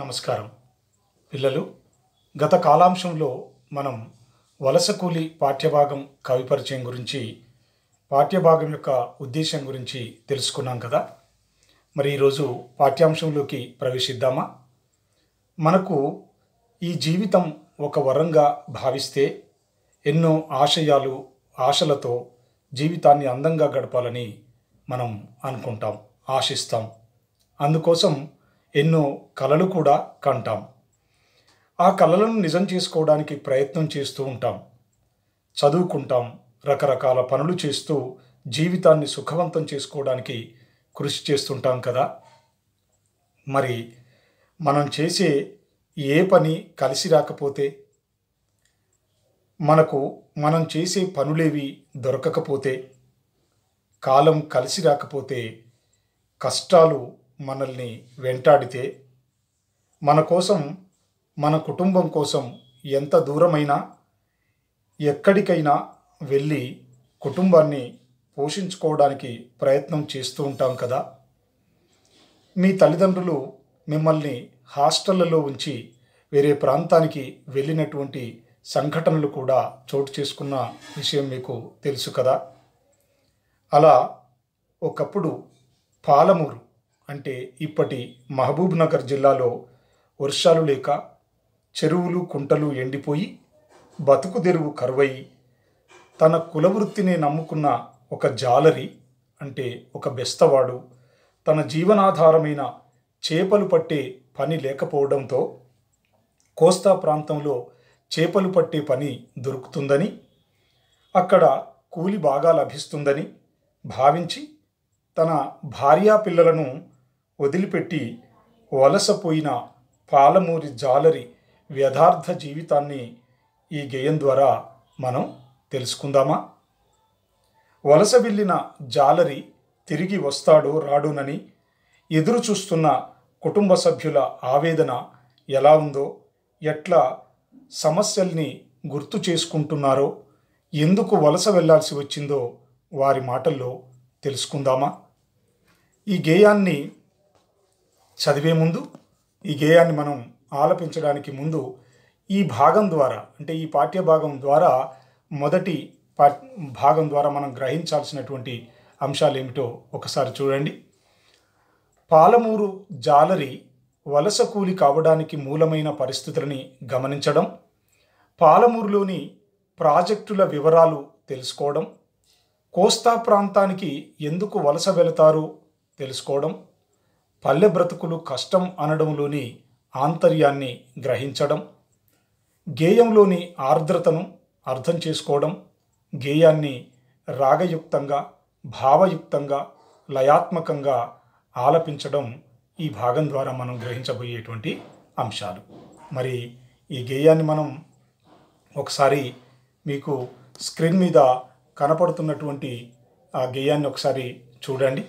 నమస్కారం పిల్లలు గత కాలాంశంలో మనం వలస కూలి పాఠ్యభాగం కవిపరిచయం గురించి పాఠ్యభాగం యొక్క ఉద్దేశం గురించి తెలుసుకున్నాం కదా మరి ఈరోజు పాఠ్యాంశంలోకి ప్రవేశిద్దామా మనకు ఈ జీవితం ఒక వరంగా భావిస్తే ఎన్నో ఆశయాలు ఆశలతో జీవితాన్ని అందంగా గడపాలని మనం అనుకుంటాం ఆశిస్తాం అందుకోసం ఎన్నో కళలు కూడా కంటాం ఆ కళలను నిజం చేసుకోవడానికి ప్రయత్నం చేస్తూ ఉంటాం చదువుకుంటాం రకరకాల పనులు చేస్తూ జీవితాన్ని సుఖవంతం చేసుకోవడానికి కృషి చేస్తుంటాం కదా మరి మనం చేసే ఏ పని కలిసి రాకపోతే మనకు మనం చేసే పనులేవి దొరకకపోతే కాలం కలిసి రాకపోతే కష్టాలు మనల్ని వెంటాడితే మన కోసం మన కుటుంబం కోసం ఎంత దూరమైనా ఎక్కడికైనా వెళ్ళి కుటుంబాన్ని పోషించుకోవడానికి ప్రయత్నం చేస్తూ ఉంటాం కదా మీ తల్లిదండ్రులు మిమ్మల్ని హాస్టళ్లలో ఉంచి వేరే ప్రాంతానికి వెళ్ళినటువంటి సంఘటనలు కూడా చోటు చేసుకున్న విషయం మీకు తెలుసు కదా అలా ఒకప్పుడు పాలమూరు అంటే ఇప్పటి మహబూబ్ నగర్ జిల్లాలో వర్షాలు లేక చెరువులు కుంటలు ఎండిపోయి బతుకు తెరువు కరువయి తన కులవృత్తిని నమ్ముకున్న ఒక జాలరి అంటే ఒక బెస్తవాడు తన జీవనాధారమైన చేపలు పట్టే పని లేకపోవడంతో కోస్తా ప్రాంతంలో చేపలు పట్టే పని దొరుకుతుందని అక్కడ కూలి బాగా లభిస్తుందని భావించి తన భార్యా పిల్లలను వదిలిపెట్టి వలసపోయిన పాలమూరి జాలరి వ్యధార్థ జీవితాన్ని ఈ గేయం ద్వారా మనం తెలుసుకుందామా వలస వెళ్ళిన జాలరి తిరిగి వస్తాడో రాడునని ఎదురు చూస్తున్న కుటుంబ సభ్యుల ఆవేదన ఎలా ఉందో ఎట్లా సమస్యల్ని గుర్తు చేసుకుంటున్నారో ఎందుకు వలస వెళ్లాల్సి వచ్చిందో వారి మాటల్లో తెలుసుకుందామా ఈ గేయాన్ని చదివే ముందు ఈ గేయాన్ని మనం ఆలపించడానికి ముందు ఈ భాగం ద్వారా అంటే ఈ పాఠ్య భాగం ద్వారా మొదటి పా భాగం ద్వారా మనం గ్రహించాల్సినటువంటి అంశాలు ఏమిటో ఒకసారి చూడండి పాలమూరు జాలరి వలస కూలి కావడానికి మూలమైన పరిస్థితులని గమనించడం పాలమూరులోని ప్రాజెక్టుల వివరాలు తెలుసుకోవడం కోస్తా ప్రాంతానికి ఎందుకు వలస వెళతారు తెలుసుకోవడం పల్లె బ్రతుకులు కష్టం అనడంలోని ఆంతర్యాన్ని గ్రహించడం గేయంలోని ఆర్ద్రతను అర్థం చేసుకోవడం గేయాన్ని రాగయుక్తంగా భావయుక్తంగా లయాత్మకంగా ఆలపించడం ఈ భాగం ద్వారా మనం గ్రహించబోయేటువంటి అంశాలు మరి ఈ గేయాన్ని మనం ఒకసారి మీకు స్క్రీన్ మీద కనపడుతున్నటువంటి ఆ గేయాన్ని ఒకసారి చూడండి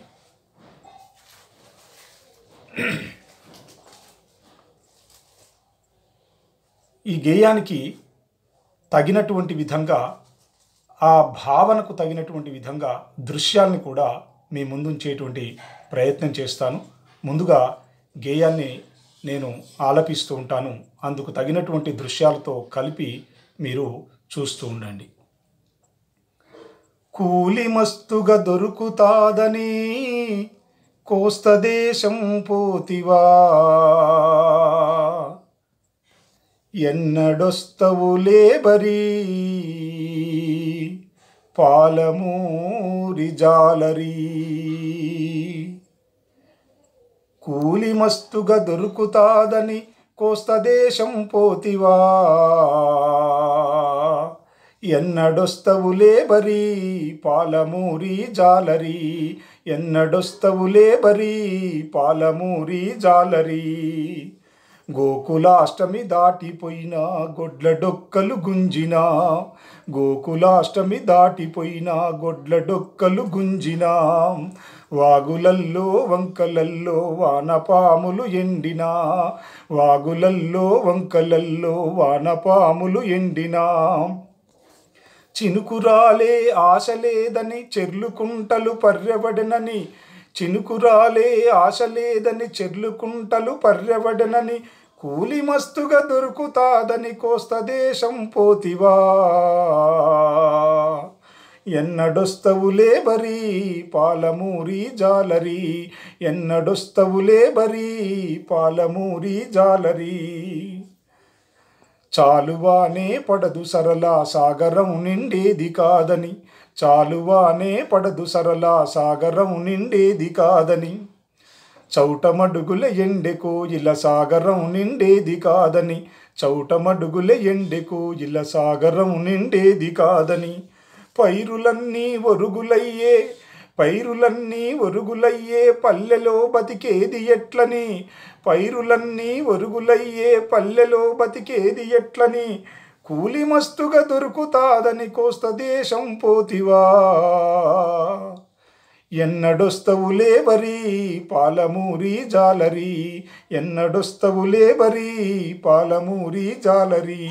ఈ గేయానికి తగినటువంటి విధంగా ఆ భావనకు తగినటువంటి విధంగా దృశ్యాల్ని కూడా మీ ముందుంచేటువంటి ప్రయత్నం చేస్తాను ముందుగా గేయాన్ని నేను ఆలపిస్తూ ఉంటాను అందుకు తగినటువంటి దృశ్యాలతో కలిపి మీరు చూస్తూ ఉండండి కూలిమస్తుగా దొరుకుతాదని కోస్తదేశం పోతివా ఎన్నడొస్తవులే బరీ పాలమూరి జాలరీ కూలి మస్తుగా దొరుకుతాదని కోస్తదేశం పోతివా ఎన్నడొస్తవులే బరీ పాలమూరి జాలరీ ఎన్నడొస్తవులే బరీ పాలమూరి జాలరీ గోకులాష్టమి దాటిపోయిన గొడ్ల డొక్కలు గుంజినా గోకులాష్టమి దాటిపోయిన గొడ్ల డొక్కలు గుంజినా వాగులల్లో వంకలల్లో వానపాములు ఎండినా వాగులల్లో వంకలల్లో వానపాములు ఎండినా చినుకురాలే ఆశ లేదని చెర్లుకుంటలు పర్యవడనని చినుకురాలే ఆశ లేదని చెర్లుకుంటలు పర్యవడనని కూలి మస్తుగా దొరుకుతాదని కోస్త దేశం పోతివా ఎన్నడొస్తవులే బరీ పాలమూరి జాలరి ఎన్నడొస్తవులే బరీ పాలమూరి జాలరీ చాలువానే పడదు సరళ సాగరం నిండేది కాదని చాలువానే పడదు సరళ సాగరం నిండేది కాదని చౌటమడుగుల ఎండెకు ఇలా సాగరం నిండేది కాదని చౌటమడుగుల ఎండెకు ఇలా సాగరం నిండేది కాదని పైరులన్నీ ఒరుగులయ్యే పైరులన్నీ ఒరుగులయ్యే పల్లెలో బతికేది ఎట్లని పైరులన్నీ ఒరుగులయ్యే పల్లెలో బతికేది ఎట్లని కూలి మస్తుగా దొరుకుతాదని కోస్త దేశం పోతివా ఎన్నడొస్తవులే బరీ పాలమూరి జాలరి ఎన్నడొస్తవులే లేవరి పాలమూరి జాలరి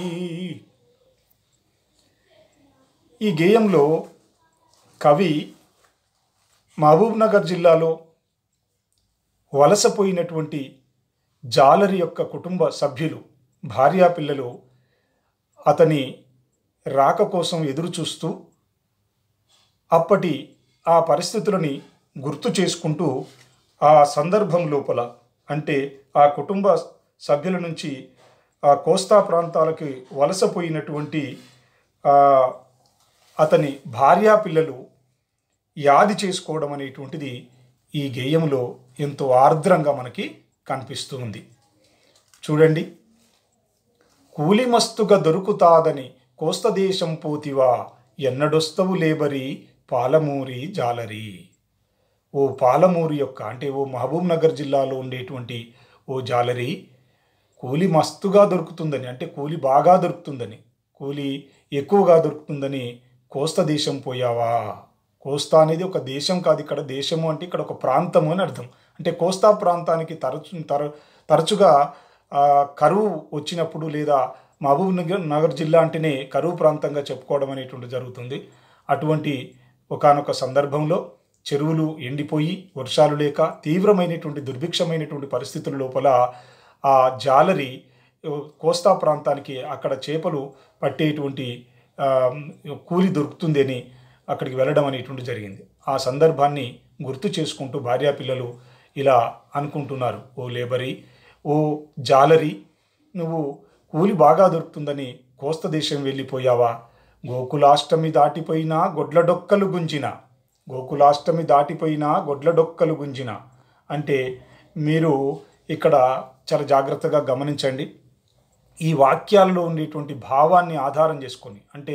ఈ గేయంలో కవి మహబూబ్నగర్ జిల్లాలో వలసపోయినటువంటి జాలరి యొక్క కుటుంబ సభ్యులు భార్యాపిల్లలు అతని రాక కోసం ఎదురుచూస్తూ అప్పటి ఆ పరిస్థితులని గుర్తు చేసుకుంటూ ఆ సందర్భం లోపల అంటే ఆ కుటుంబ సభ్యుల నుంచి ఆ కోస్తా ప్రాంతాలకి వలసపోయినటువంటి అతని భార్యాపిల్లలు యాది చేసుకోవడం అనేటువంటిది ఈ గేయంలో ఎంతో ఆర్ద్రంగా మనకి కనిపిస్తుంది చూడండి కూలిమస్తుగా దొరుకుతాదని కోస్తదేశం పోతివా ఎన్నడొస్తవు లేబరి పాలమూరి జాలరి ఓ పాలమూరి యొక్క అంటే ఓ మహబూబ్ నగర్ జిల్లాలో ఉండేటువంటి ఓ జాలరి కూలి మస్తుగా దొరుకుతుందని అంటే కూలి బాగా దొరుకుతుందని కూలి ఎక్కువగా దొరుకుతుందని కోస్త దేశం పోయావా కోస్తా అనేది ఒక దేశం కాదు ఇక్కడ దేశము అంటే ఇక్కడ ఒక ప్రాంతము అని అర్థం అంటే కోస్తా ప్రాంతానికి తరచు తర తరచుగా కరువు వచ్చినప్పుడు లేదా మహబూబ్ నగర్ నగర్ జిల్లా అంటేనే కరువు ప్రాంతంగా చెప్పుకోవడం అనేటువంటి జరుగుతుంది అటువంటి ఒకనొక సందర్భంలో చెరువులు ఎండిపోయి వర్షాలు లేక తీవ్రమైనటువంటి దుర్భిక్షమైనటువంటి పరిస్థితుల లోపల ఆ జాలరి కోస్తా ప్రాంతానికి అక్కడ చేపలు పట్టేటువంటి కూలి దొరుకుతుంది అని అక్కడికి వెళ్ళడం అనేటువంటి జరిగింది ఆ సందర్భాన్ని గుర్తు చేసుకుంటూ భార్యాపిల్లలు ఇలా అనుకుంటున్నారు ఓ లేబరీ ఓ జాలరీ నువ్వు కూలి బాగా దొరుకుతుందని కోస్త దేశం వెళ్ళిపోయావా గోకులాష్టమి దాటిపోయినా గొడ్లడొక్కలు గుంజిన గోకులాష్టమి దాటిపోయినా గొడ్ల డొక్కలు గుంజిన అంటే మీరు ఇక్కడ చాలా జాగ్రత్తగా గమనించండి ఈ వాక్యాల్లో ఉండేటువంటి భావాన్ని ఆధారం చేసుకొని అంటే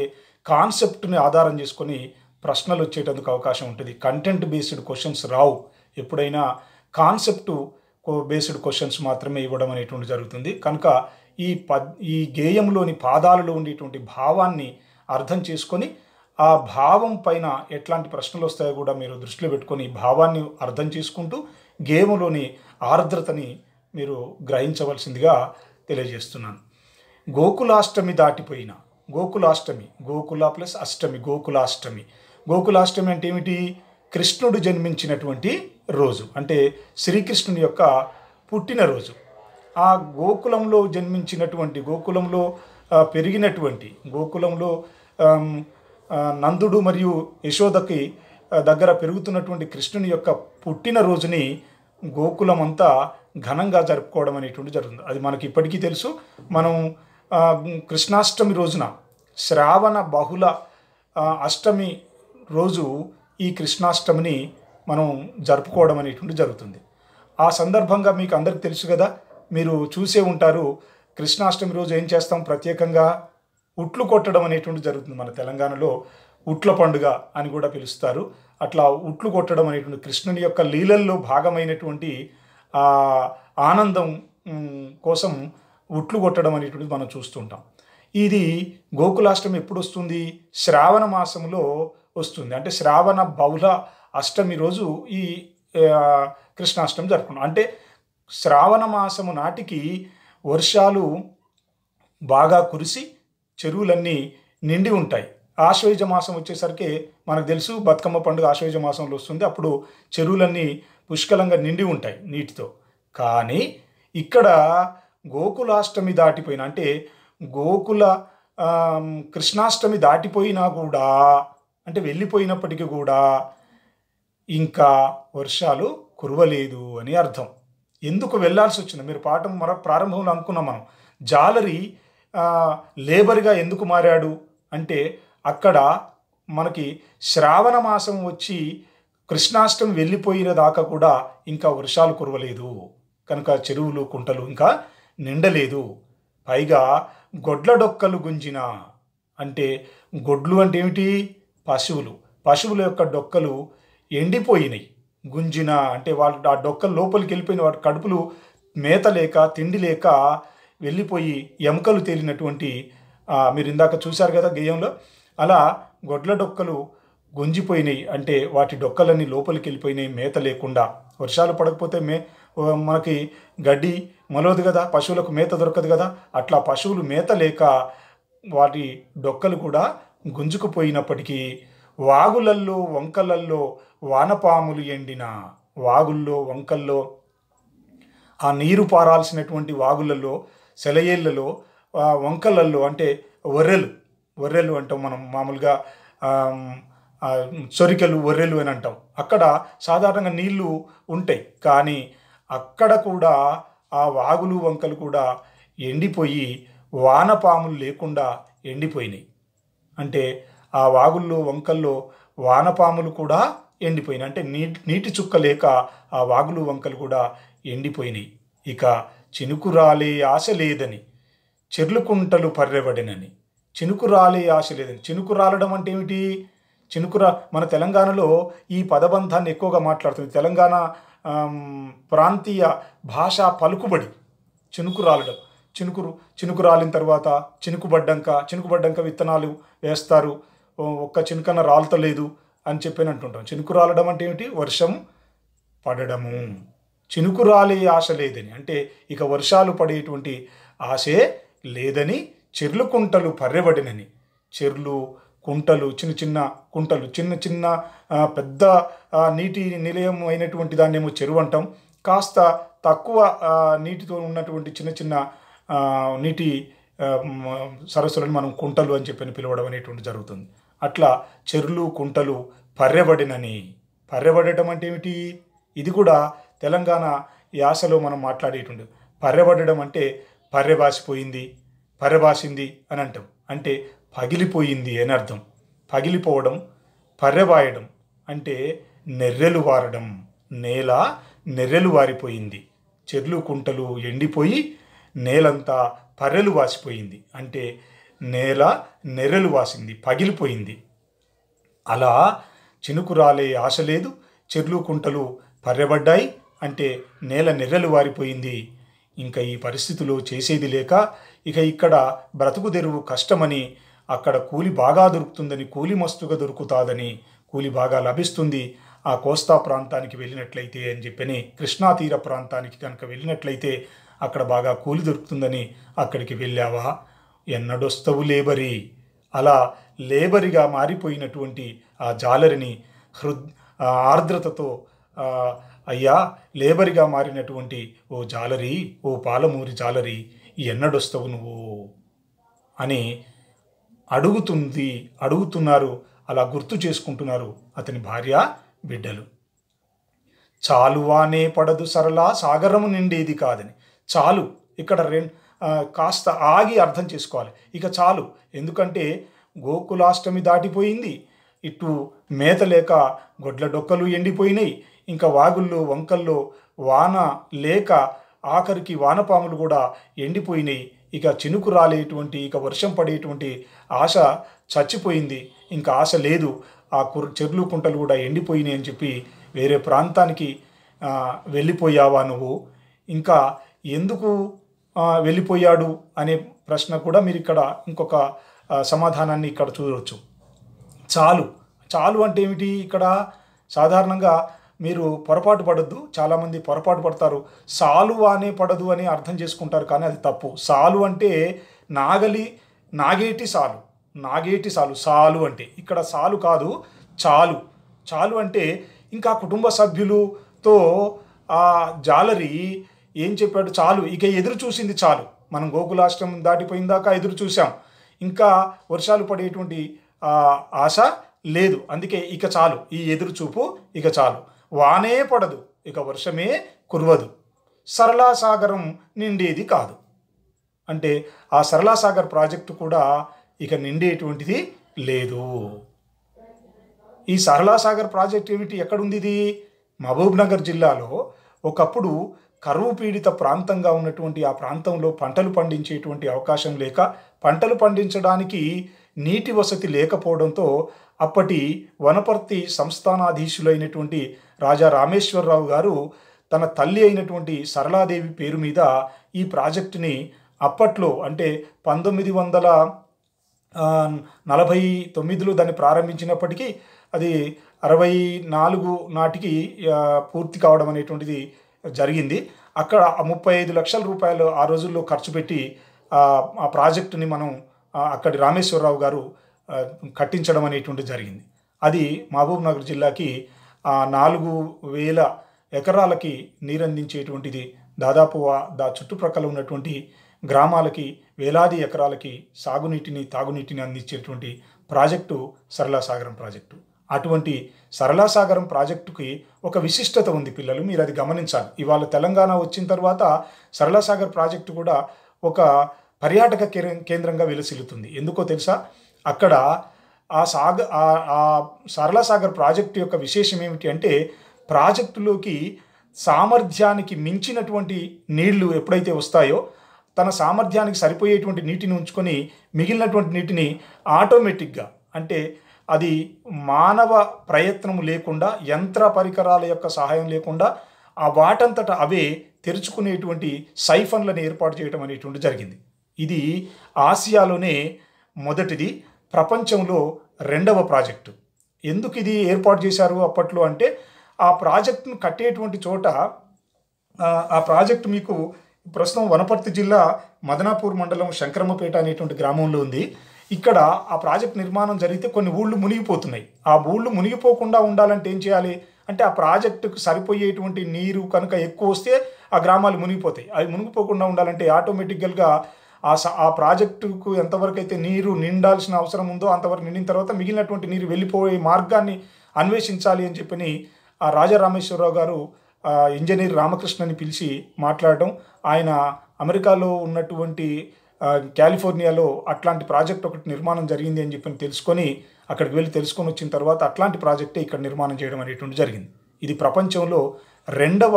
కాన్సెప్ట్ని ఆధారం చేసుకొని ప్రశ్నలు వచ్చేటందుకు అవకాశం ఉంటుంది కంటెంట్ బేస్డ్ క్వశ్చన్స్ రావు ఎప్పుడైనా కాన్సెప్టు బేస్డ్ క్వశ్చన్స్ మాత్రమే ఇవ్వడం అనేటువంటి జరుగుతుంది కనుక ఈ పద్ ఈ గేయంలోని పాదాలలో ఉండేటువంటి భావాన్ని అర్థం చేసుకొని ఆ భావం పైన ఎట్లాంటి ప్రశ్నలు వస్తాయో కూడా మీరు దృష్టిలో పెట్టుకొని భావాన్ని అర్థం చేసుకుంటూ గేయంలోని ఆర్ద్రతని మీరు గ్రహించవలసిందిగా తెలియజేస్తున్నాను గోకులాష్టమి దాటిపోయిన గోకులాష్టమి గోకుల ప్లస్ అష్టమి గోకులాష్టమి గోకులాష్టమి అంటే ఏమిటి కృష్ణుడు జన్మించినటువంటి రోజు అంటే శ్రీకృష్ణుని యొక్క పుట్టినరోజు ఆ గోకులంలో జన్మించినటువంటి గోకులంలో పెరిగినటువంటి గోకులంలో నందుడు మరియు యశోదకి దగ్గర పెరుగుతున్నటువంటి కృష్ణుని యొక్క పుట్టినరోజుని గోకులం అంతా ఘనంగా జరుపుకోవడం అనేటువంటి జరుగుతుంది అది మనకి ఇప్పటికీ తెలుసు మనం కృష్ణాష్టమి రోజున శ్రావణ బహుళ అష్టమి రోజు ఈ కృష్ణాష్టమిని మనం జరుపుకోవడం అనేటువంటి జరుగుతుంది ఆ సందర్భంగా మీకు అందరికి తెలుసు కదా మీరు చూసే ఉంటారు కృష్ణాష్టమి రోజు ఏం చేస్తాం ప్రత్యేకంగా ఉట్లు కొట్టడం అనేటువంటి జరుగుతుంది మన తెలంగాణలో ఉట్ల పండుగ అని కూడా పిలుస్తారు అట్లా ఉట్లు కొట్టడం అనేటువంటి కృష్ణుని యొక్క లీలల్లో భాగమైనటువంటి ఆనందం కోసం ఉట్లు కొట్టడం అనేటువంటిది మనం చూస్తుంటాం ఇది గోకులాష్టమి ఎప్పుడు వస్తుంది శ్రావణ మాసంలో వస్తుంది అంటే శ్రావణ బహుళ అష్టమి రోజు ఈ కృష్ణాష్టమి జరుపుకున్నాం అంటే శ్రావణ మాసము నాటికి వర్షాలు బాగా కురిసి చెరువులన్నీ నిండి ఉంటాయి ఆశ్వయుజ మాసం వచ్చేసరికి మనకు తెలుసు బతుకమ్మ పండుగ ఆశ్వయుజ మాసంలో వస్తుంది అప్పుడు చెరువులన్నీ పుష్కలంగా నిండి ఉంటాయి నీటితో కానీ ఇక్కడ గోకులాష్టమి దాటిపోయిన అంటే గోకుల కృష్ణాష్టమి దాటిపోయినా కూడా అంటే వెళ్ళిపోయినప్పటికీ కూడా ఇంకా వర్షాలు కురవలేదు అని అర్థం ఎందుకు వెళ్లాల్సి వచ్చింది మీరు పాఠం మన ప్రారంభంలో అనుకున్నాం మనం జాలరి లేబర్గా ఎందుకు మారాడు అంటే అక్కడ మనకి శ్రావణ మాసం వచ్చి కృష్ణాష్టమి వెళ్ళిపోయిన దాకా కూడా ఇంకా వర్షాలు కురవలేదు కనుక చెరువులు కుంటలు ఇంకా నిండలేదు పైగా గొడ్ల డొక్కలు గుంజిన అంటే గొడ్లు అంటే ఏమిటి పశువులు పశువుల యొక్క డొక్కలు ఎండిపోయినాయి గుంజిన అంటే వాళ్ళ ఆ డొక్కలు లోపలికి వెళ్ళిపోయిన వాటి కడుపులు మేత లేక తిండి లేక వెళ్ళిపోయి ఎముకలు తేలినటువంటి మీరు ఇందాక చూశారు కదా గేయంలో అలా గొడ్ల డొక్కలు గుంజిపోయినాయి అంటే వాటి డొక్కలన్నీ లోపలికి వెళ్ళిపోయినాయి మేత లేకుండా వర్షాలు పడకపోతే మే మనకి గడ్డి మొలవదు కదా పశువులకు మేత దొరకదు కదా అట్లా పశువులు మేత లేక వాటి డొక్కలు కూడా గుంజుకుపోయినప్పటికీ వాగులల్లో వంకలల్లో వానపాములు ఎండిన వాగుల్లో వంకల్లో ఆ నీరు పారాల్సినటువంటి వాగులలో సెలయేళ్లలో వంకలల్లో అంటే వర్రెలు వర్రెలు అంటాం మనం మామూలుగా చొరికలు వర్రెలు అని అంటాం అక్కడ సాధారణంగా నీళ్లు ఉంటాయి కానీ అక్కడ కూడా ఆ వాగులు వంకలు కూడా ఎండిపోయి వానపాములు లేకుండా ఎండిపోయినాయి అంటే ఆ వాగుల్లో వంకల్లో వానపాములు కూడా ఎండిపోయినాయి అంటే నీటి నీటి చుక్క లేక ఆ వాగులు వంకలు కూడా ఎండిపోయినాయి ఇక చినుకు రాలే ఆశ లేదని చెర్లుకుంటలు పర్రెబడినని చినుకు రాలే ఆశ లేదని చినుకు రాలడం అంటే ఏమిటి చినుకు రా మన తెలంగాణలో ఈ పదబంధాన్ని ఎక్కువగా మాట్లాడుతుంది తెలంగాణ ప్రాంతీయ భాష పలుకుబడి చినుకు రాలడం చినుకురు చినుకు రాలిన తర్వాత చినుకు బడ్డంక చినుకు విత్తనాలు వేస్తారు ఒక్క చినుకన్న రాలతలేదు అని చెప్పి అంటుంటాం చినుకు రాలడం అంటే ఏమిటి వర్షం పడడము చినుకు రాలే ఆశ లేదని అంటే ఇక వర్షాలు పడేటువంటి ఆశే లేదని చెర్లు కుంటలు పర్రెబడినని చెర్లు కుంటలు చిన్న చిన్న కుంటలు చిన్న చిన్న పెద్ద నీటి నిలయం అయినటువంటి దాన్ని ఏమో చెరువు అంటాం కాస్త తక్కువ నీటితో ఉన్నటువంటి చిన్న చిన్న నీటి సరస్సులను మనం కుంటలు అని చెప్పి పిలవడం అనేటువంటి జరుగుతుంది అట్లా చెర్లు కుంటలు పర్యబడినని పర్యబడటం అంటే ఏమిటి ఇది కూడా తెలంగాణ యాసలో మనం మాట్లాడేటువంటి పర్యబడడం అంటే పర్రెబాసిపోయింది పర్రెబాసింది అని అంటాం అంటే పగిలిపోయింది అని అర్థం పగిలిపోవడం పర్యబాయడం అంటే నెర్రెలు వారడం నేల నెర్రెలు వారిపోయింది చెర్లు కుంటలు ఎండిపోయి నేలంతా పర్రెలు వాసిపోయింది అంటే నేల నెర్రెలు వాసింది పగిలిపోయింది అలా చినుకు రాలే ఆశ లేదు చెర్లు కుంటలు పర్రెబడ్డాయి అంటే నేల నెర్రెలు వారిపోయింది ఇంకా ఈ పరిస్థితులు చేసేది లేక ఇక ఇక్కడ బ్రతుకు తెరువు కష్టమని అక్కడ కూలి బాగా దొరుకుతుందని కూలి మస్తుగా దొరుకుతాదని కూలి బాగా లభిస్తుంది ఆ కోస్తా ప్రాంతానికి వెళ్ళినట్లయితే అని చెప్పని కృష్ణా తీర ప్రాంతానికి కనుక వెళ్ళినట్లయితే అక్కడ బాగా కూలి దొరుకుతుందని అక్కడికి వెళ్ళావా ఎన్నడొస్తవు లేబరి అలా లేబరిగా మారిపోయినటువంటి ఆ జాలరిని హృద్ ఆర్ద్రతతో అయ్యా లేబరిగా మారినటువంటి ఓ జాలరి ఓ పాలమూరి జాలరి ఎన్నడొస్తవు నువ్వు అని అడుగుతుంది అడుగుతున్నారు అలా గుర్తు చేసుకుంటున్నారు అతని భార్య బిడ్డలు చాలువానే పడదు సరళ సాగరము నిండేది కాదని చాలు ఇక్కడ రెం కాస్త ఆగి అర్థం చేసుకోవాలి ఇక చాలు ఎందుకంటే గోకులాష్టమి దాటిపోయింది ఇటు మేత లేక గొడ్ల డొక్కలు ఎండిపోయినాయి ఇంకా వాగుల్లో వంకల్లో వాన లేక ఆఖరికి వానపాములు కూడా ఎండిపోయినాయి ఇక చినుకు రాలేటువంటి ఇక వర్షం పడేటువంటి ఆశ చచ్చిపోయింది ఇంకా ఆశ లేదు ఆ కుర్ చెర్లు కుంటలు కూడా ఎండిపోయినాయి అని చెప్పి వేరే ప్రాంతానికి వెళ్ళిపోయావా నువ్వు ఇంకా ఎందుకు వెళ్ళిపోయాడు అనే ప్రశ్న కూడా మీరు ఇక్కడ ఇంకొక సమాధానాన్ని ఇక్కడ చూడవచ్చు చాలు చాలు అంటే ఏమిటి ఇక్కడ సాధారణంగా మీరు పొరపాటు పడద్దు చాలామంది పొరపాటు పడతారు సాలు అనే పడదు అని అర్థం చేసుకుంటారు కానీ అది తప్పు సాలు అంటే నాగలి నాగేటి సాలు నాగేటి సాలు సాలు అంటే ఇక్కడ సాలు కాదు చాలు చాలు అంటే ఇంకా కుటుంబ సభ్యులతో ఆ జాలరీ ఏం చెప్పాడు చాలు ఇక ఎదురు చూసింది చాలు మనం గోకులాష్టం దాటిపోయిందాక ఎదురు చూసాం ఇంకా వర్షాలు పడేటువంటి ఆశ లేదు అందుకే ఇక చాలు ఈ ఎదురు చూపు ఇక చాలు వానే పడదు ఇక వర్షమే కురవదు సరళాసాగరం నిండేది కాదు అంటే ఆ సరళాసాగర్ ప్రాజెక్టు కూడా ఇక నిండేటువంటిది లేదు ఈ సరళాసాగర్ ప్రాజెక్ట్ ఏమిటి ఎక్కడుంది ఇది మహబూబ్నగర్ జిల్లాలో ఒకప్పుడు కరువు పీడిత ప్రాంతంగా ఉన్నటువంటి ఆ ప్రాంతంలో పంటలు పండించేటువంటి అవకాశం లేక పంటలు పండించడానికి నీటి వసతి లేకపోవడంతో అప్పటి వనపర్తి సంస్థానాధీశులైనటువంటి రాజా రామేశ్వరరావు గారు తన తల్లి అయినటువంటి సరళాదేవి పేరు మీద ఈ ప్రాజెక్టుని అప్పట్లో అంటే పంతొమ్మిది వందల నలభై తొమ్మిదిలో దాన్ని ప్రారంభించినప్పటికీ అది అరవై నాలుగు నాటికి పూర్తి కావడం అనేటువంటిది జరిగింది అక్కడ ముప్పై ఐదు లక్షల రూపాయలు ఆ రోజుల్లో ఖర్చు పెట్టి ఆ ప్రాజెక్టుని మనం అక్కడి రామేశ్వరరావు గారు కట్టించడం అనేటువంటి జరిగింది అది మహబూబ్ నగర్ జిల్లాకి నాలుగు వేల ఎకరాలకి నీరందించేటువంటిది దాదాపు దా చుట్టుప్రక్కల ఉన్నటువంటి గ్రామాలకి వేలాది ఎకరాలకి సాగునీటిని తాగునీటిని అందించేటువంటి ప్రాజెక్టు సరళ సాగరం ప్రాజెక్టు అటువంటి సరళాసాగరం ప్రాజెక్టుకి ఒక విశిష్టత ఉంది పిల్లలు మీరు అది గమనించాలి ఇవాళ తెలంగాణ వచ్చిన తర్వాత సరళాసాగర్ ప్రాజెక్టు కూడా ఒక పర్యాటక కేంద్రంగా విలసిల్లుతుంది ఎందుకో తెలుసా అక్కడ ఆ సాగ ఆ సరళసాగర్ ప్రాజెక్టు యొక్క విశేషం ఏమిటి అంటే ప్రాజెక్టులోకి సామర్థ్యానికి మించినటువంటి నీళ్లు ఎప్పుడైతే వస్తాయో తన సామర్థ్యానికి సరిపోయేటువంటి నీటిని ఉంచుకొని మిగిలినటువంటి నీటిని ఆటోమేటిక్గా అంటే అది మానవ ప్రయత్నం లేకుండా యంత్ర పరికరాల యొక్క సహాయం లేకుండా ఆ వాటంతట అవే తెరుచుకునేటువంటి సైఫన్లను ఏర్పాటు చేయడం అనేటువంటి జరిగింది ఇది ఆసియాలోనే మొదటిది ప్రపంచంలో రెండవ ప్రాజెక్టు ఎందుకు ఇది ఏర్పాటు చేశారు అప్పట్లో అంటే ఆ ప్రాజెక్టును కట్టేటువంటి చోట ఆ ప్రాజెక్ట్ మీకు ప్రస్తుతం వనపర్తి జిల్లా మదనాపూర్ మండలం శంకరమ్మపేట అనేటువంటి గ్రామంలో ఉంది ఇక్కడ ఆ ప్రాజెక్ట్ నిర్మాణం జరిగితే కొన్ని ఊళ్ళు మునిగిపోతున్నాయి ఆ ఊళ్ళు మునిగిపోకుండా ఉండాలంటే ఏం చేయాలి అంటే ఆ ప్రాజెక్టుకు సరిపోయేటువంటి నీరు కనుక ఎక్కువ వస్తే ఆ గ్రామాలు మునిగిపోతాయి అవి మునిగిపోకుండా ఉండాలంటే ఆటోమేటికల్గా ఆ ఆ ప్రాజెక్టుకు ఎంతవరకు అయితే నీరు నిండాల్సిన అవసరం ఉందో అంతవరకు నిండిన తర్వాత మిగిలినటువంటి నీరు వెళ్ళిపోయే మార్గాన్ని అన్వేషించాలి అని చెప్పని ఆ రాజా రామేశ్వరరావు గారు ఇంజనీర్ రామకృష్ణని పిలిచి మాట్లాడటం ఆయన అమెరికాలో ఉన్నటువంటి కాలిఫోర్నియాలో అట్లాంటి ప్రాజెక్ట్ ఒకటి నిర్మాణం జరిగింది అని చెప్పి తెలుసుకొని అక్కడికి వెళ్ళి తెలుసుకొని వచ్చిన తర్వాత అట్లాంటి ప్రాజెక్టే ఇక్కడ నిర్మాణం చేయడం అనేటువంటి జరిగింది ఇది ప్రపంచంలో రెండవ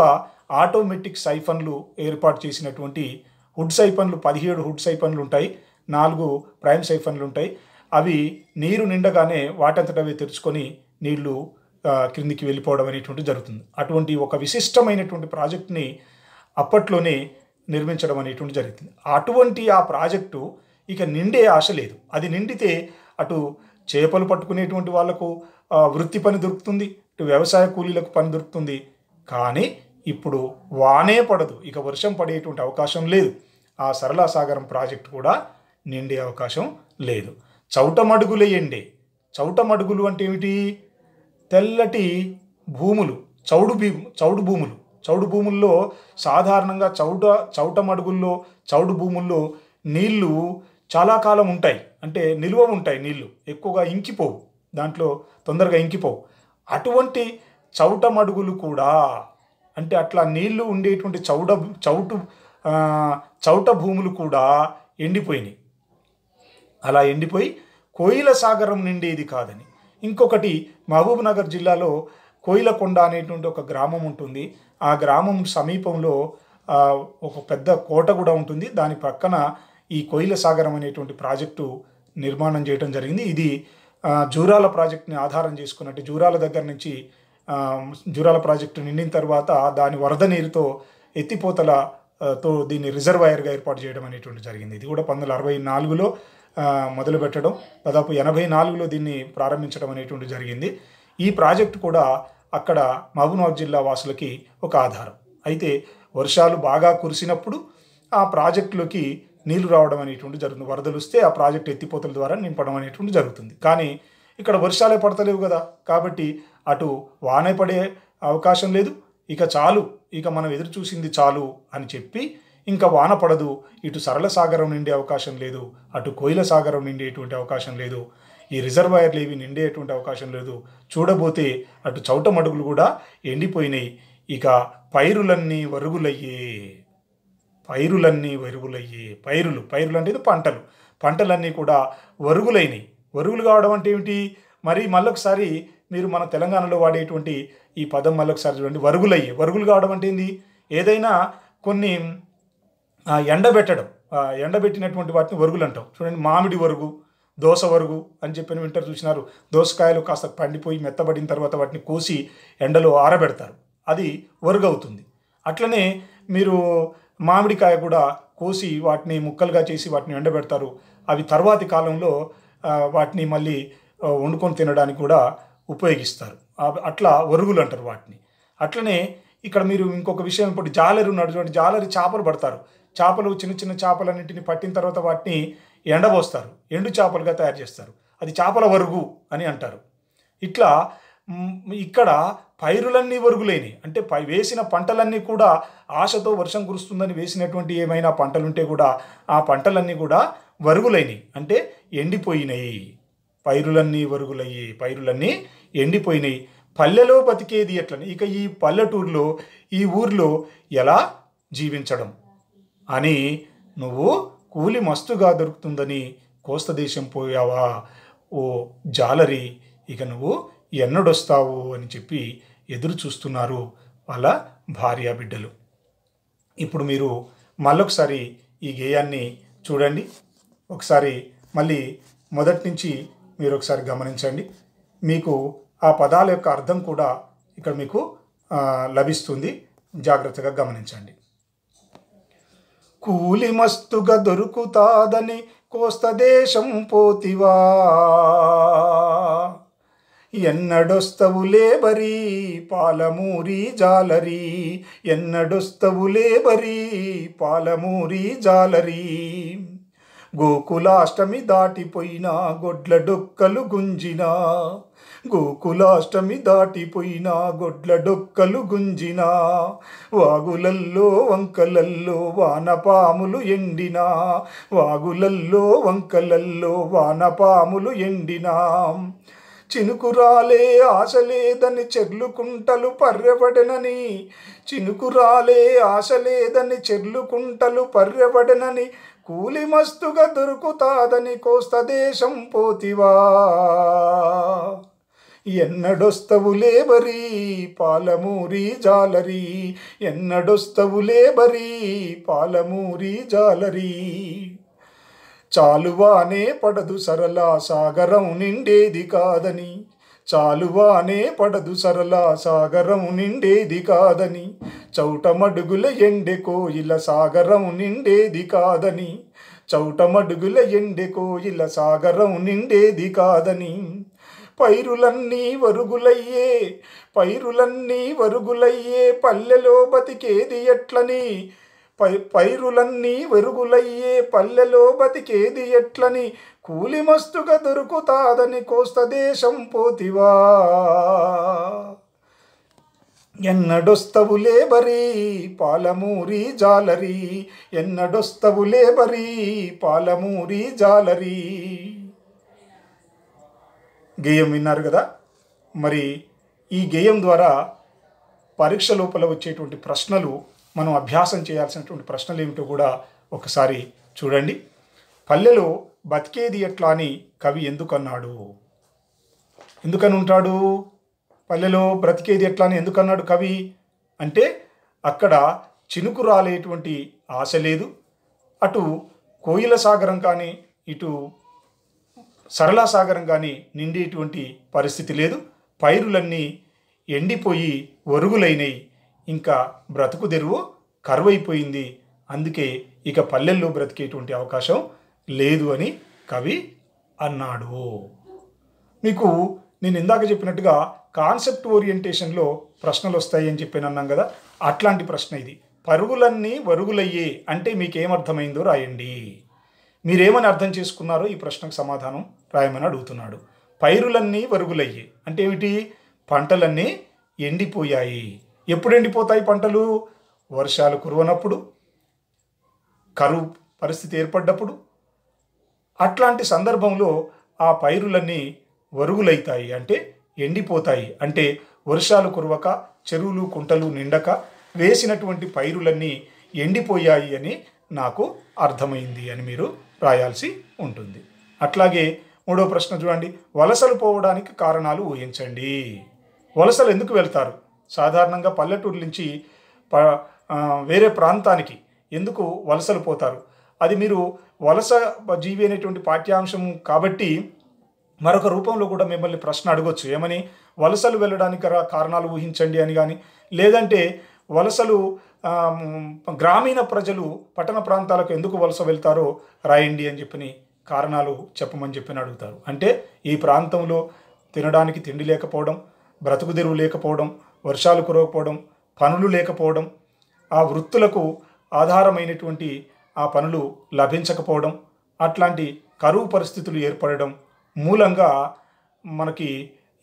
ఆటోమేటిక్ సైఫన్లు ఏర్పాటు చేసినటువంటి హుడ్ సైఫన్లు పదిహేడు హుడ్ సైఫన్లు ఉంటాయి నాలుగు ప్రైమ్ సైఫన్లు ఉంటాయి అవి నీరు నిండగానే వాటంతటవే తెరుచుకొని నీళ్లు క్రిందికి వెళ్ళిపోవడం అనేటువంటి జరుగుతుంది అటువంటి ఒక విశిష్టమైనటువంటి ప్రాజెక్ట్ని అప్పట్లోనే నిర్మించడం అనేటువంటి జరుగుతుంది అటువంటి ఆ ప్రాజెక్టు ఇక నిండే ఆశ లేదు అది నిండితే అటు చేపలు పట్టుకునేటువంటి వాళ్లకు వృత్తి పని దొరుకుతుంది ఇటు వ్యవసాయ కూలీలకు పని దొరుకుతుంది కానీ ఇప్పుడు వానే పడదు ఇక వర్షం పడేటువంటి అవకాశం లేదు ఆ సరళా సాగరం ప్రాజెక్టు కూడా నిండే అవకాశం లేదు ఎండే చౌటమడుగులు అంటే ఏమిటి తెల్లటి భూములు చౌడు భీ చౌడు భూములు చౌడు భూముల్లో సాధారణంగా చౌట చౌటమడుగుల్లో చౌడు భూముల్లో నీళ్లు చాలా కాలం ఉంటాయి అంటే నిల్వ ఉంటాయి నీళ్లు ఎక్కువగా ఇంకిపోవు దాంట్లో తొందరగా ఇంకిపోవు అటువంటి చౌటమడుగులు కూడా అంటే అట్లా నీళ్లు ఉండేటువంటి చౌడ చౌటు చౌట భూములు కూడా ఎండిపోయినాయి అలా ఎండిపోయి కోయిల సాగరం నిండేది కాదని ఇంకొకటి మహబూబ్ నగర్ జిల్లాలో కోయిలకొండ అనేటువంటి ఒక గ్రామం ఉంటుంది ఆ గ్రామం సమీపంలో ఒక పెద్ద కోట కూడా ఉంటుంది దాని పక్కన ఈ కోయిల సాగరం అనేటువంటి ప్రాజెక్టు నిర్మాణం చేయడం జరిగింది ఇది జూరాల ప్రాజెక్ట్ని ఆధారం చేసుకున్నట్టు జూరాల దగ్గర నుంచి జూరాల ప్రాజెక్టు నిండిన తర్వాత దాని వరద నీరుతో ఎత్తిపోతల తో దీన్ని రిజర్వాయర్గా ఏర్పాటు చేయడం అనేటువంటి జరిగింది ఇది కూడా పంతొమ్మిది అరవై నాలుగులో మొదలు పెట్టడం దాదాపు ఎనభై నాలుగులో దీన్ని ప్రారంభించడం అనేటువంటి జరిగింది ఈ ప్రాజెక్టు కూడా అక్కడ మహబూబ్నాథ్ జిల్లా వాసులకి ఒక ఆధారం అయితే వర్షాలు బాగా కురిసినప్పుడు ఆ ప్రాజెక్టులోకి నీళ్లు రావడం అనేటువంటి జరుగుతుంది వరదలు వస్తే ఆ ప్రాజెక్టు ఎత్తిపోతల ద్వారా నింపడం అనేటువంటి జరుగుతుంది కానీ ఇక్కడ వర్షాలే పడతలేవు కదా కాబట్టి అటు వానే పడే అవకాశం లేదు ఇక చాలు ఇక మనం ఎదురు చూసింది చాలు అని చెప్పి ఇంకా వాన పడదు ఇటు సరళ సాగరం నిండే అవకాశం లేదు అటు కోయిల సాగరం నిండేటువంటి అవకాశం లేదు ఈ రిజర్వాయర్లు ఏవి నిండేటువంటి అవకాశం లేదు చూడబోతే అటు చౌట మడుగులు కూడా ఎండిపోయినాయి ఇక పైరులన్నీ వరుగులయ్యే పైరులన్నీ వరుగులయ్యే పైరులు పైరులు అంటే పంటలు పంటలన్నీ కూడా వరుగులైనవి వరుగులు కావడం అంటే ఏమిటి మరి మళ్ళొకసారి మీరు మన తెలంగాణలో వాడేటువంటి ఈ పదం మళ్ళొకసారి చూడండి వరుగులయ్యే వరుగులు కావడం అంటే ఏంది ఏదైనా కొన్ని ఎండబెట్టడం ఎండబెట్టినటువంటి వాటిని వరుగులు అంటాం చూడండి మామిడి వరుగు దోస వరుగు అని చెప్పిన వింటర్ చూసినారు దోసకాయలు కాస్త పండిపోయి మెత్తబడిన తర్వాత వాటిని కోసి ఎండలో ఆరబెడతారు అది వరుగవుతుంది అట్లనే మీరు మామిడికాయ కూడా కోసి వాటిని ముక్కలుగా చేసి వాటిని ఎండబెడతారు అవి తర్వాతి కాలంలో వాటిని మళ్ళీ వండుకొని తినడానికి కూడా ఉపయోగిస్తారు అట్లా వరుగులు అంటారు వాటిని అట్లనే ఇక్కడ మీరు ఇంకొక విషయం ఇప్పుడు జాలరు ఉన్నాడు చూడండి జాలరి చేపలు పడతారు చేపలు చిన్న చిన్న చేపలన్నింటిని పట్టిన తర్వాత వాటిని ఎండబోస్తారు ఎండు చేపలుగా తయారు చేస్తారు అది చేపల వరుగు అని అంటారు ఇట్లా ఇక్కడ పైరులన్నీ వరుగులేని అంటే పై వేసిన పంటలన్నీ కూడా ఆశతో వర్షం కురుస్తుందని వేసినటువంటి ఏమైనా పంటలుంటే కూడా ఆ పంటలన్నీ కూడా వరుగులైనవి అంటే ఎండిపోయినాయి పైరులన్నీ వరుగులయ్యి పైరులన్నీ ఎండిపోయినాయి పల్లెలో బతికేది ఎట్లని ఇక ఈ పల్లెటూరులో ఈ ఊర్లో ఎలా జీవించడం అని నువ్వు కూలి మస్తుగా దొరుకుతుందని కోస్త దేశం పోయావా ఓ జాలరి ఇక నువ్వు ఎన్నడొస్తావు అని చెప్పి ఎదురు చూస్తున్నారు వాళ్ళ భార్య బిడ్డలు ఇప్పుడు మీరు మళ్ళొకసారి ఈ గేయాన్ని చూడండి ఒకసారి మళ్ళీ మొదటి నుంచి మీరు ఒకసారి గమనించండి మీకు ఆ పదాల యొక్క అర్థం కూడా ఇక్కడ మీకు లభిస్తుంది జాగ్రత్తగా గమనించండి కూలి మస్తుగా దొరుకుతాదని కోస్త దేశం పోతివా ఎన్నడొస్తవులే బరీ పాలమూరి జాలరీ ఎన్నడొస్తవులే బరీ పాలమూరి జాలరీ గోకులాష్టమి దాటిపోయినా గొడ్ల డొక్కలు గుంజినా గోకులాష్టమి దాటిపోయిన గొడ్ల డొక్కలు గుంజినా వాగులల్లో వంకలల్లో వానపాములు ఎండినా వాగులల్లో వంకలల్లో వానపాములు ఎండినా చినుకురాలే ఆశ లేదని చెర్లు కుంటలు పర్రెవడనని చినుకురాలే ఆశ లేదని చెర్లు కుంటలు పర్రెవడనని కూలి మస్తుగా దొరుకుతాదని కోస్త దేశం పోతివా ఎన్నడొస్తవులే బరీ పాలమూరి జాలరీ ఎన్నడొస్తవులే బరీ పాలమూరి జాలరీ చాలువానే పడదు సరళా సాగరం నిండేది కాదని చాలువానే పడదు సరళ సాగరం నిండేది కాదని చౌటమడుగుల ఎండె కోయిల సాగరం నిండేది కాదని చౌటమడుగుల ఎండె కోయిల సాగరం నిండేది కాదని పైరులన్నీ వరుగులయ్యే పైరులన్నీ వరుగులయ్యే పల్లెలో బతికేది ఎట్లని పై పైరులన్నీ వెరుగులయ్యే పల్లెలో బతికేది ఎట్లని కూలిమస్తుగా దొరుకుతాదని కోస్త దేశం పోతివా ఎన్నడొస్తవులే బరీ పాలమూరి జాలరీ ఎన్నడొస్తవులే బరీ పాలమూరి జాలరీ గేయం విన్నారు కదా మరి ఈ గేయం ద్వారా పరీక్ష లోపల వచ్చేటువంటి ప్రశ్నలు మనం అభ్యాసం చేయాల్సినటువంటి ప్రశ్నలు ఏమిటో కూడా ఒకసారి చూడండి పల్లెలో బతికేది ఎట్లా అని కవి ఎందుకన్నాడు ఎందుకని ఉంటాడు పల్లెలో బ్రతికేది ఎట్లా అని ఎందుకన్నాడు కవి అంటే అక్కడ చినుకు రాలేటువంటి ఆశ లేదు అటు కోయిల సాగరం కానీ ఇటు సరళాసాగరం కానీ నిండేటువంటి పరిస్థితి లేదు పైరులన్నీ ఎండిపోయి ఒరుగులైనవి ఇంకా బ్రతుకు తెరువు కరువైపోయింది అందుకే ఇక పల్లెల్లో బ్రతికేటువంటి అవకాశం లేదు అని కవి అన్నాడు మీకు నేను ఇందాక చెప్పినట్టుగా కాన్సెప్ట్ ఓరియంటేషన్లో ప్రశ్నలు వస్తాయి అని చెప్పి అన్నాం కదా అట్లాంటి ప్రశ్న ఇది పరుగులన్నీ వరుగులయ్యే అంటే మీకేమర్థమైందో రాయండి మీరేమని అర్థం చేసుకున్నారో ఈ ప్రశ్నకు సమాధానం రాయమని అడుగుతున్నాడు పైరులన్నీ వరుగులయ్యాయి అంటే ఏమిటి పంటలన్నీ ఎండిపోయాయి ఎప్పుడు ఎండిపోతాయి పంటలు వర్షాలు కురవనప్పుడు కరువు పరిస్థితి ఏర్పడ్డప్పుడు అట్లాంటి సందర్భంలో ఆ పైరులన్నీ వరుగులైతాయి అంటే ఎండిపోతాయి అంటే వర్షాలు కురవక చెరువులు కుంటలు నిండక వేసినటువంటి పైరులన్నీ ఎండిపోయాయి అని నాకు అర్థమైంది అని మీరు రాయాల్సి ఉంటుంది అట్లాగే మూడో ప్రశ్న చూడండి వలసలు పోవడానికి కారణాలు ఊహించండి వలసలు ఎందుకు వెళ్తారు సాధారణంగా పల్లెటూరు నుంచి ప వేరే ప్రాంతానికి ఎందుకు వలసలు పోతారు అది మీరు వలస జీవి అనేటువంటి పాఠ్యాంశం కాబట్టి మరొక రూపంలో కూడా మిమ్మల్ని ప్రశ్న అడగొచ్చు ఏమని వలసలు వెళ్ళడానికి కారణాలు ఊహించండి అని కానీ లేదంటే వలసలు గ్రామీణ ప్రజలు పట్టణ ప్రాంతాలకు ఎందుకు వలస వెళ్తారో రాయండి అని చెప్పని కారణాలు చెప్పమని చెప్పని అడుగుతారు అంటే ఈ ప్రాంతంలో తినడానికి తిండి లేకపోవడం బ్రతుకు తెరువు లేకపోవడం వర్షాలు కురవకపోవడం పనులు లేకపోవడం ఆ వృత్తులకు ఆధారమైనటువంటి ఆ పనులు లభించకపోవడం అట్లాంటి కరువు పరిస్థితులు ఏర్పడడం మూలంగా మనకి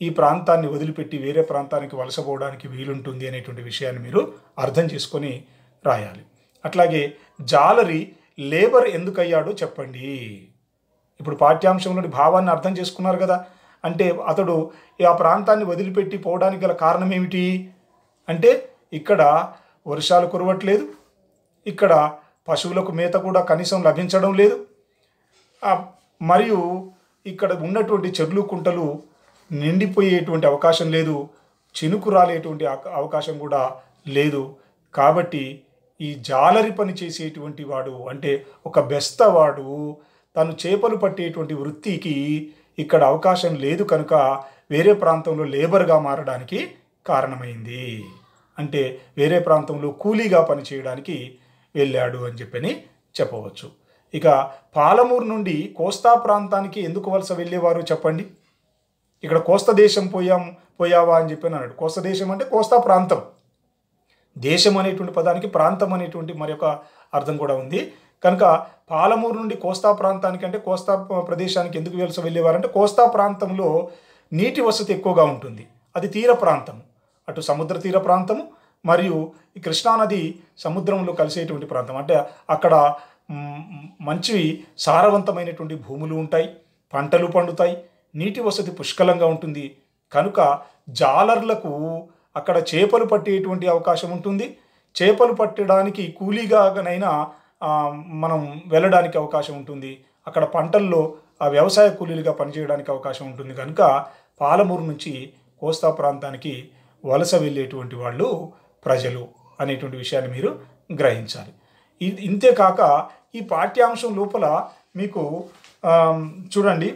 ఈ ప్రాంతాన్ని వదిలిపెట్టి వేరే ప్రాంతానికి వలసపోవడానికి వీలుంటుంది అనేటువంటి విషయాన్ని మీరు అర్థం చేసుకొని రాయాలి అట్లాగే జాలరి లేబర్ ఎందుకయ్యాడో చెప్పండి ఇప్పుడు పాఠ్యాంశంలోని భావాన్ని అర్థం చేసుకున్నారు కదా అంటే అతడు ఆ ప్రాంతాన్ని వదిలిపెట్టి పోవడానికి గల కారణం ఏమిటి అంటే ఇక్కడ వర్షాలు కురవట్లేదు ఇక్కడ పశువులకు మేత కూడా కనీసం లభించడం లేదు మరియు ఇక్కడ ఉన్నటువంటి చెర్లు కుంటలు నిండిపోయేటువంటి అవకాశం లేదు చినుకు రాలేటువంటి అవకాశం కూడా లేదు కాబట్టి ఈ జాలరి పని చేసేటువంటి వాడు అంటే ఒక బెస్తవాడు తను చేపలు పట్టేటువంటి వృత్తికి ఇక్కడ అవకాశం లేదు కనుక వేరే ప్రాంతంలో లేబర్గా మారడానికి కారణమైంది అంటే వేరే ప్రాంతంలో కూలీగా పనిచేయడానికి వెళ్ళాడు అని చెప్పని చెప్పవచ్చు ఇక పాలమూరు నుండి కోస్తా ప్రాంతానికి ఎందుకు వలస వెళ్ళేవారు చెప్పండి ఇక్కడ కోస్తా దేశం పోయాం పోయావా అని చెప్పి అన్నాడు కోస్తా దేశం అంటే కోస్తా ప్రాంతం దేశం అనేటువంటి పదానికి ప్రాంతం అనేటువంటి మరి అర్థం కూడా ఉంది కనుక పాలమూరు నుండి కోస్తా ప్రాంతానికి అంటే కోస్తా ప్రదేశానికి ఎందుకు వెలస వెళ్ళేవారంటే కోస్తా ప్రాంతంలో నీటి వసతి ఎక్కువగా ఉంటుంది అది తీర ప్రాంతం అటు సముద్ర తీర ప్రాంతము మరియు ఈ కృష్ణానది సముద్రంలో కలిసేటువంటి ప్రాంతం అంటే అక్కడ మంచి సారవంతమైనటువంటి భూములు ఉంటాయి పంటలు పండుతాయి నీటి వసతి పుష్కలంగా ఉంటుంది కనుక జాలర్లకు అక్కడ చేపలు పట్టేటువంటి అవకాశం ఉంటుంది చేపలు పట్టడానికి కూలీగానైనా మనం వెళ్ళడానికి అవకాశం ఉంటుంది అక్కడ పంటల్లో ఆ వ్యవసాయ కూలీలుగా పనిచేయడానికి అవకాశం ఉంటుంది కనుక పాలమూరు నుంచి కోస్తా ప్రాంతానికి వలస వెళ్ళేటువంటి వాళ్ళు ప్రజలు అనేటువంటి విషయాన్ని మీరు గ్రహించాలి ఇంతేకాక ఈ పాఠ్యాంశం లోపల మీకు చూడండి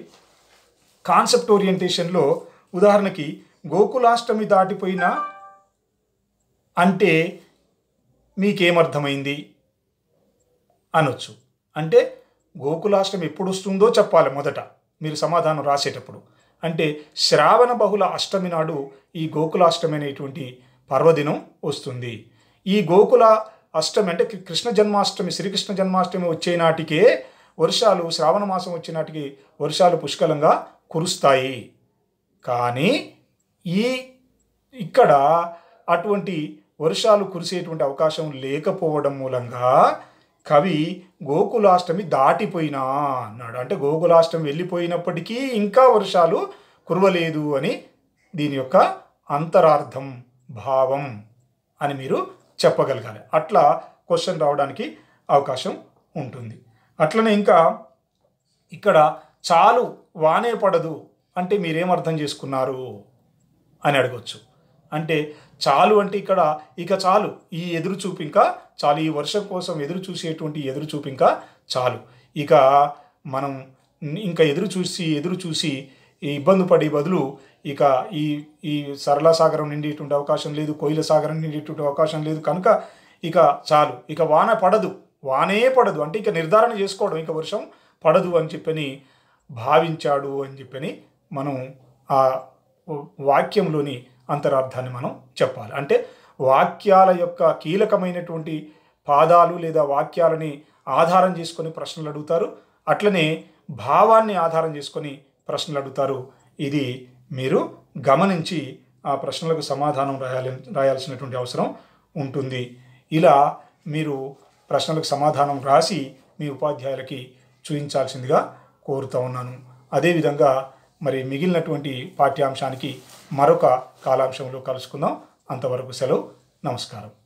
కాన్సెప్ట్ ఓరియంటేషన్లో ఉదాహరణకి గోకులాష్టమి దాటిపోయినా అంటే మీకేమర్థమైంది అనొచ్చు అంటే గోకులాష్టమి ఎప్పుడు వస్తుందో చెప్పాలి మొదట మీరు సమాధానం రాసేటప్పుడు అంటే శ్రావణ బహుళ అష్టమి నాడు ఈ గోకులాష్టమి అనేటువంటి పర్వదినం వస్తుంది ఈ గోకుల అష్టమి అంటే కృష్ణ జన్మాష్టమి శ్రీకృష్ణ జన్మాష్టమి వచ్చే నాటికే వర్షాలు శ్రావణ మాసం వచ్చే నాటికి వర్షాలు పుష్కలంగా కురుస్తాయి కానీ ఈ ఇక్కడ అటువంటి వర్షాలు కురిసేటువంటి అవకాశం లేకపోవడం మూలంగా కవి గోకులాష్టమి దాటిపోయినా అన్నాడు అంటే గోకులాష్టమి వెళ్ళిపోయినప్పటికీ ఇంకా వర్షాలు కురవలేదు అని దీని యొక్క అంతరార్థం భావం అని మీరు చెప్పగలగాలి అట్లా క్వశ్చన్ రావడానికి అవకాశం ఉంటుంది అట్లనే ఇంకా ఇక్కడ చాలు వానే పడదు అంటే మీరేం అర్థం చేసుకున్నారు అని అడగచ్చు అంటే చాలు అంటే ఇక్కడ ఇక చాలు ఈ ఎదురు చూపు ఇంకా చాలు ఈ వర్షం కోసం ఎదురు చూసేటువంటి ఎదురు చూపు ఇంకా చాలు ఇక మనం ఇంకా ఎదురు చూసి ఎదురు చూసి ఇబ్బంది పడే బదులు ఇక ఈ ఈ సరళ సాగరం నిండేటువంటి అవకాశం లేదు కోయిల సాగరం నిండేటువంటి అవకాశం లేదు కనుక ఇక చాలు ఇక వాన పడదు వానే పడదు అంటే ఇక నిర్ధారణ చేసుకోవడం ఇక వర్షం పడదు అని చెప్పని భావించాడు అని చెప్పని మనం ఆ వాక్యంలోని అంతరార్థాన్ని మనం చెప్పాలి అంటే వాక్యాల యొక్క కీలకమైనటువంటి పాదాలు లేదా వాక్యాలని ఆధారం చేసుకొని ప్రశ్నలు అడుగుతారు అట్లనే భావాన్ని ఆధారం చేసుకొని ప్రశ్నలు అడుగుతారు ఇది మీరు గమనించి ఆ ప్రశ్నలకు సమాధానం రాయాలి రాయాల్సినటువంటి అవసరం ఉంటుంది ఇలా మీరు ప్రశ్నలకు సమాధానం రాసి మీ ఉపాధ్యాయులకి చూపించాల్సిందిగా కోరుతా ఉన్నాను అదేవిధంగా మరి మిగిలినటువంటి పాఠ్యాంశానికి మరొక కాలాంశంలో కలుసుకుందాం అంతవరకు సెలవు నమస్కారం